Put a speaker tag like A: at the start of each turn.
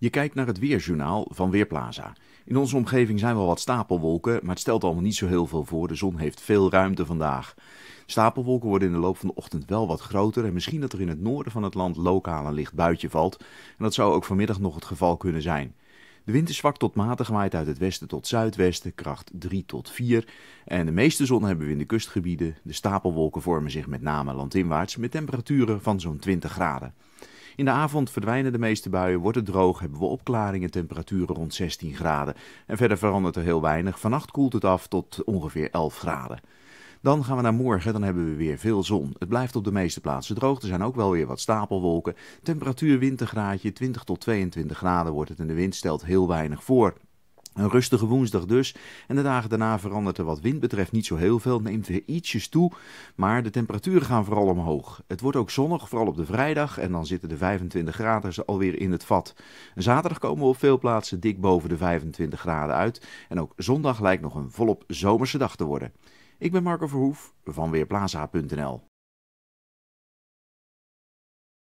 A: Je kijkt naar het weerjournaal van Weerplaza. In onze omgeving zijn wel wat stapelwolken, maar het stelt allemaal niet zo heel veel voor. De zon heeft veel ruimte vandaag. Stapelwolken worden in de loop van de ochtend wel wat groter en misschien dat er in het noorden van het land lokaal een licht buitje valt. En dat zou ook vanmiddag nog het geval kunnen zijn. De wind is zwak tot matig, waait uit het westen tot zuidwesten, kracht 3 tot 4. En de meeste zon hebben we in de kustgebieden. De stapelwolken vormen zich met name landinwaarts met temperaturen van zo'n 20 graden. In de avond verdwijnen de meeste buien, wordt het droog, hebben we opklaringen, temperaturen rond 16 graden. En verder verandert er heel weinig. Vannacht koelt het af tot ongeveer 11 graden. Dan gaan we naar morgen, dan hebben we weer veel zon. Het blijft op de meeste plaatsen droog, er zijn ook wel weer wat stapelwolken. Temperatuur wintergraadje, 20 tot 22 graden wordt het en de wind stelt heel weinig voor. Een rustige woensdag dus. En de dagen daarna verandert er wat wind betreft niet zo heel veel. Neemt weer ietsjes toe. Maar de temperaturen gaan vooral omhoog. Het wordt ook zonnig, vooral op de vrijdag. En dan zitten de 25 graden alweer in het vat. Zaterdag komen we op veel plaatsen dik boven de 25 graden uit. En ook zondag lijkt nog een volop zomerse dag te worden. Ik ben Marco Verhoef van Weerplaza.nl.